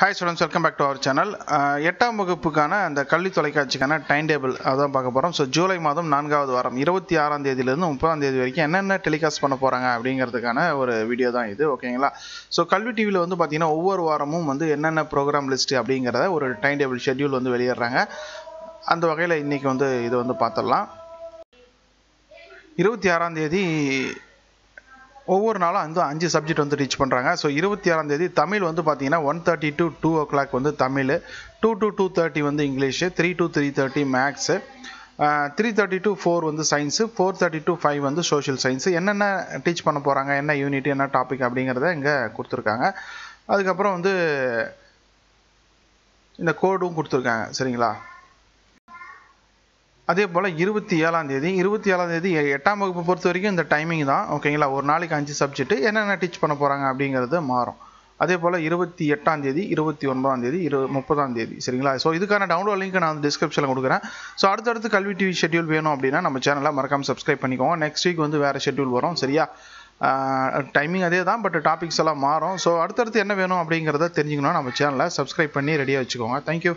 hi students welcome back to our channel எட்டாம் வகுப்புக்கான அந்த கல்வி தொலைக்காட்சிக்கான டைம் டேபிள் அதான் பார்க்க போகிறோம் ஸோ ஜூலை மாதம் நான்காவது வாரம் இருபத்தி ஆறாம் தேதியிலேருந்து முப்பதாம் தேதி வரைக்கும் என்னென்ன டெலிகாஸ்ட் பண்ண போகிறாங்க அப்படிங்கிறதுக்கான ஒரு வீடியோ தான் இது ஓகேங்களா ஸோ கல்வி டிவியில் வந்து பார்த்திங்கன்னா ஒவ்வொரு வாரமும் வந்து என்னென்ன ப்ரோக்ராம் லிஸ்ட்டு அப்படிங்கிறத ஒரு டைம் டேபிள் ஷெட்யூல் வந்து வெளியிடுறாங்க அந்த வகையில் இன்றைக்கி வந்து இது வந்து பார்த்துடலாம் இருபத்தி ஆறாம் தேதி ஒவ்வொரு நாளும் வந்து அஞ்சு சப்ஜெக்ட் வந்து டீச் பண்ணுறாங்க ஸோ இருபத்தி ஆறாம் தேதி தமிழ் வந்து பார்த்தீங்கன்னா one thirty to two o'clock வந்து Tamil two to two thirty வந்து English three to three thirty maths three thirty to four வந்து science four thirty to five வந்து சோஷியல் சயின்ஸு என்னென்ன டீச் பண்ண போகிறாங்க என்ன யூனிட் என்ன டாபிக் அப்படிங்கிறத இங்கே கொடுத்துருக்காங்க அதுக்கப்புறம் வந்து இந்த கோடும் கொடுத்துருக்காங்க சரிங்களா அதே போல் இருபத்தி ஏழாம் தேதி இருபத்தி ஏழாம் தேதி எட்டாம் வகுப்பு பொறுத்த வரைக்கும் இந்த டைமிங் தான் ஓகேங்களா ஒரு நாளைக்கு அஞ்சு சப்ஜெக்ட் என்னென்ன டீச் பண்ண போகிறாங்க அப்படிங்கிறது மாறும் அதே போல் இருபத்தி எட்டாம் தேதி இருபத்தி ஒன்பதாம் தேதி இரு முப்பதாம் தேதி சரிங்களா ஸோ இதுக்கான டவுன்லோட் லிங்க் நான் டிஸ்கிரிப்ஷனில் கொடுக்குறேன் ஸோ அடுத்தடுத்து கல்வி டிவி ஷெட்யூல் வேணும் அப்படின்னா நம்ம சேனலை மறக்காமல் சப்ஸ்கிரைப் பண்ணிக்கோங்க நெக்ஸ்ட் வீக் வந்து வேறு ஷெட்யூல் வரும் சரியா டைமிங் அதே தான் பட் டாபிக்ஸ் எல்லாம் மாறும் ஸோ அடுத்தடுத்து என்ன வேணும் அப்படிங்கிறத தெரிஞ்சுக்கணும் நம்ம சேனலை சப்ஸ்கிரைப் பண்ணி ரெடியாக வச்சுக்கோங்க தேங்க்யூ